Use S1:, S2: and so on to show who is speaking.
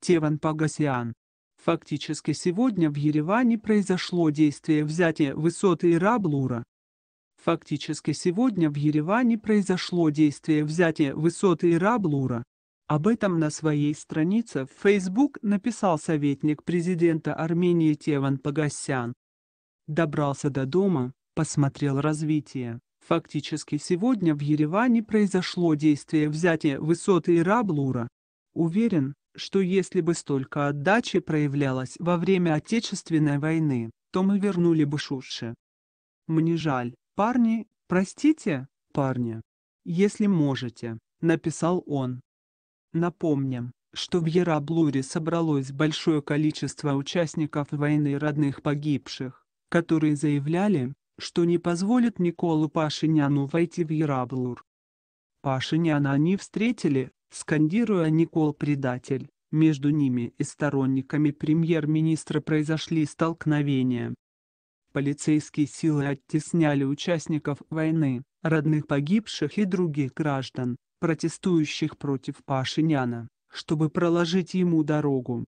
S1: Теван Пагасян. Фактически сегодня в Ереване произошло действие взятия высоты Ираблура. Фактически сегодня в Ереване произошло действие взятия высоты Ираблура. Об этом на своей странице в Facebook написал советник президента Армении Теван Пагасян. Добрался до дома, посмотрел развитие. Фактически сегодня в Ереване произошло действие взятия высоты Ираблура. Уверен, что если бы столько отдачи проявлялось во время Отечественной войны, то мы вернули бы Шуши. Мне жаль, парни, простите, парни, если можете, написал он. Напомним, что в Яраблуре собралось большое количество участников войны родных погибших, которые заявляли, что не позволят Николу Пашиняну войти в Яраблур. Пашиняна они встретили, скандируя «Никол предатель». Между ними и сторонниками премьер-министра произошли столкновения. Полицейские силы оттесняли участников войны, родных погибших и других граждан, протестующих против Пашиняна, чтобы проложить ему дорогу.